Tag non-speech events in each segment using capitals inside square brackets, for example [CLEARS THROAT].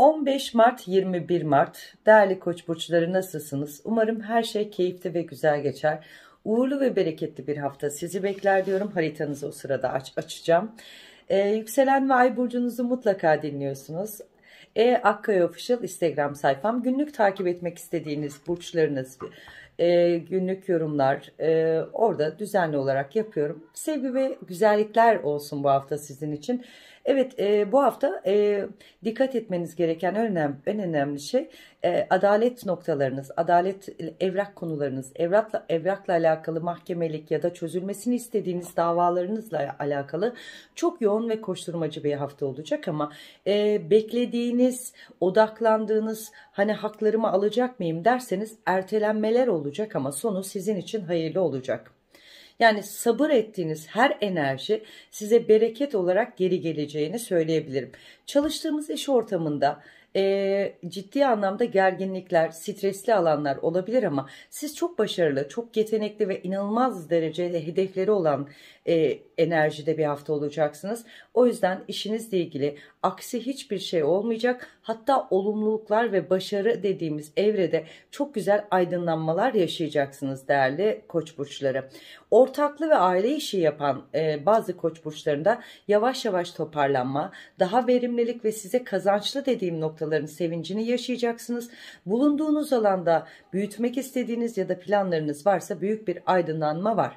15 Mart 21 Mart değerli koç burçları nasılsınız? Umarım her şey keyifli ve güzel geçer. Uğurlu ve bereketli bir hafta sizi bekler diyorum. Haritanızı o sırada aç açacağım. Ee, yükselen ve ay burcunuzu mutlaka dinliyorsunuz. E Akkaya Official Instagram sayfam. Günlük takip etmek istediğiniz burçlarınız, e, günlük yorumlar e, orada düzenli olarak yapıyorum. Sevgi ve güzellikler olsun bu hafta sizin için. Evet e, bu hafta e, dikkat etmeniz gereken önem, en önemli şey e, adalet noktalarınız, adalet e, evrak konularınız, evrakla, evrakla alakalı mahkemelik ya da çözülmesini istediğiniz davalarınızla alakalı çok yoğun ve koşturmacı bir hafta olacak ama e, beklediğiniz, odaklandığınız hani haklarımı alacak mıyım derseniz ertelenmeler olacak ama sonu sizin için hayırlı olacak. Yani sabır ettiğiniz her enerji size bereket olarak geri geleceğini söyleyebilirim. Çalıştığımız iş ortamında e, ciddi anlamda gerginlikler, stresli alanlar olabilir ama siz çok başarılı, çok yetenekli ve inanılmaz derecede hedefleri olan e, enerjide bir hafta olacaksınız. O yüzden işinizle ilgili Aksi hiçbir şey olmayacak. Hatta olumluluklar ve başarı dediğimiz evrede çok güzel aydınlanmalar yaşayacaksınız değerli koç burçları. Ortaklı ve aile işi yapan e, bazı koç burçlarında yavaş yavaş toparlanma, daha verimlilik ve size kazançlı dediğim noktaların sevincini yaşayacaksınız. Bulunduğunuz alanda büyütmek istediğiniz ya da planlarınız varsa büyük bir aydınlanma var.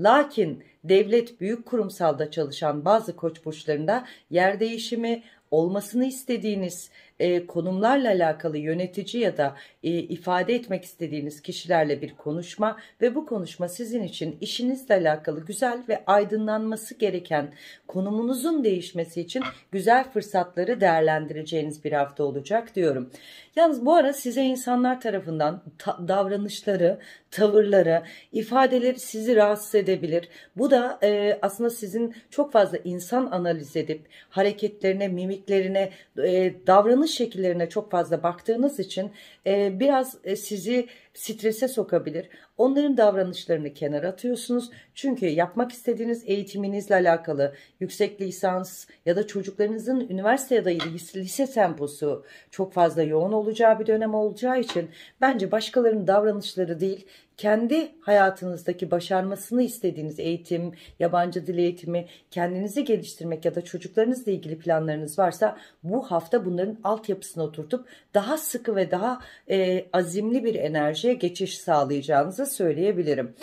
Lakin devlet büyük kurumsalda çalışan bazı koç burçlarında yer değişimi olmasını istediğiniz e, konumlarla alakalı yönetici ya da e, ifade etmek istediğiniz kişilerle bir konuşma ve bu konuşma sizin için işinizle alakalı güzel ve aydınlanması gereken konumunuzun değişmesi için güzel fırsatları değerlendireceğiniz bir hafta olacak diyorum. Yalnız bu ara size insanlar tarafından ta davranışları, tavırları, ifadeleri sizi rahatsız edebilir. Bu da e, aslında sizin çok fazla insan analiz edip hareketlerine, mimiklerine, e, davranış şekillerine çok fazla baktığınız için e, biraz e, sizi strese sokabilir. Onların davranışlarını kenara atıyorsunuz. Çünkü yapmak istediğiniz eğitiminizle alakalı yüksek lisans ya da çocuklarınızın üniversite ya da lise temposu çok fazla yoğun olacağı bir dönem olacağı için bence başkalarının davranışları değil kendi hayatınızdaki başarmasını istediğiniz eğitim, yabancı dil eğitimi, kendinizi geliştirmek ya da çocuklarınızla ilgili planlarınız varsa bu hafta bunların altyapısına oturtup daha sıkı ve daha e, azimli bir enerji enerjiye geçiş sağlayacağınızı söyleyebilirim.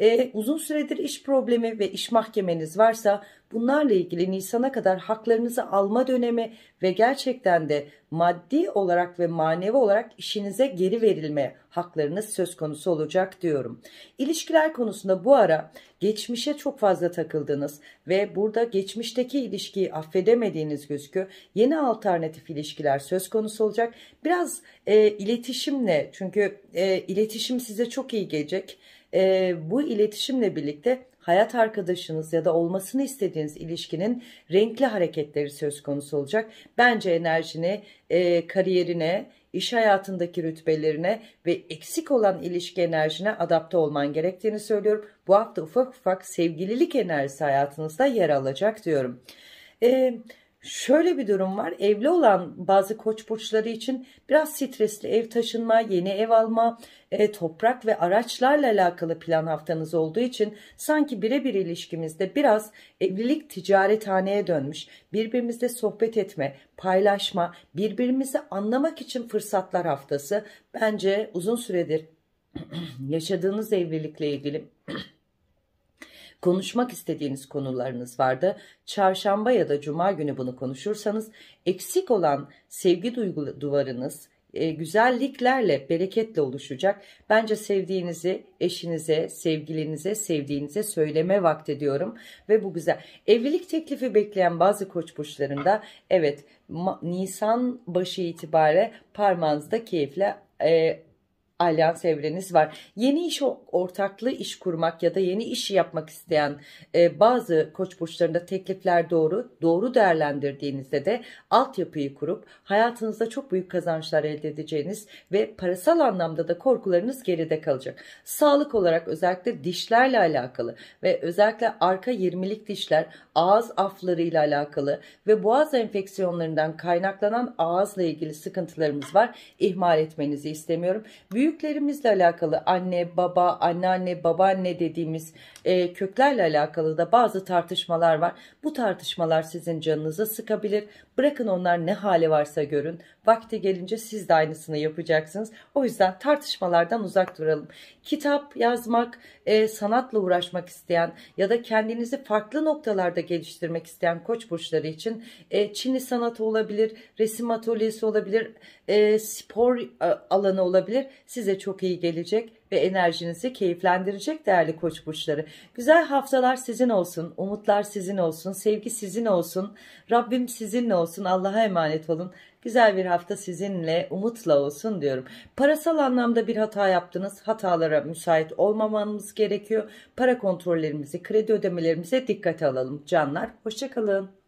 E, uzun süredir iş problemi ve iş mahkemeniz varsa bunlarla ilgili Nisan'a kadar haklarınızı alma dönemi ve gerçekten de maddi olarak ve manevi olarak işinize geri verilme haklarınız söz konusu olacak diyorum. İlişkiler konusunda bu ara geçmişe çok fazla takıldınız ve burada geçmişteki ilişkiyi affedemediğiniz gözüküyor. Yeni alternatif ilişkiler söz konusu olacak. Biraz e, iletişimle çünkü e, iletişim size çok iyi gelecek e, bu iletişimle birlikte hayat arkadaşınız ya da olmasını istediğiniz ilişkinin renkli hareketleri söz konusu olacak. Bence enerjini e, kariyerine, iş hayatındaki rütbelerine ve eksik olan ilişki enerjine adapte olman gerektiğini söylüyorum. Bu hafta ufak ufak sevgililik enerjisi hayatınızda yer alacak diyorum. Evet. Şöyle bir durum var. Evli olan bazı koç burçları için biraz stresli ev taşınma, yeni ev alma, e, toprak ve araçlarla alakalı plan haftanız olduğu için sanki birebir ilişkimizde biraz evlilik ticarethaneye dönmüş. Birbirimizle sohbet etme, paylaşma, birbirimizi anlamak için fırsatlar haftası. Bence uzun süredir [CLEARS THROAT] yaşadığınız evlilikle ilgili [CLEARS THROAT] konuşmak istediğiniz konularınız vardı. Çarşamba ya da cuma günü bunu konuşursanız eksik olan sevgi duygu duvarınız e, güzelliklerle, bereketle oluşacak. Bence sevdiğinizi eşinize, sevgilinize, sevdiğinize söyleme vakti diyorum ve bu güzel. Evlilik teklifi bekleyen bazı koç burçlarında evet Nisan başı itibariyle parmağınızda keyifle e, alyans evreniz var. Yeni iş ortaklığı iş kurmak ya da yeni işi yapmak isteyen e, bazı koç burçlarında teklifler doğru. Doğru değerlendirdiğinizde de altyapıyı kurup hayatınızda çok büyük kazançlar elde edeceğiniz ve parasal anlamda da korkularınız geride kalacak. Sağlık olarak özellikle dişlerle alakalı ve özellikle arka 20'lik dişler ağız aflarıyla alakalı ve boğaz enfeksiyonlarından kaynaklanan ağızla ilgili sıkıntılarımız var. İhmal etmenizi istemiyorum. Büyük köklerimizle alakalı anne, baba, anneanne, babaanne dediğimiz e, köklerle alakalı da bazı tartışmalar var. Bu tartışmalar sizin canınızı sıkabilir. Bırakın onlar ne hale varsa görün. Vakti gelince siz de aynısını yapacaksınız. O yüzden tartışmalardan uzak duralım. Kitap yazmak, e, sanatla uğraşmak isteyen ya da kendinizi farklı noktalarda geliştirmek isteyen koç burçları için e, Çin'i sanatı olabilir, resim atölyesi olabilir, ee, e, spor alanı olabilir. Size çok iyi gelecek ve enerjinizi keyiflendirecek değerli koç burçları. Güzel haftalar sizin olsun, umutlar sizin olsun, sevgi sizin olsun, Rabbim sizinle olsun, Allah'a emanet olun. Güzel bir hafta sizinle umutla olsun diyorum. Parasal anlamda bir hata yaptınız. Hatalara müsait olmamanız gerekiyor. Para kontrollerimizi, kredi ödemelerimize dikkate alalım canlar. Hoşçakalın.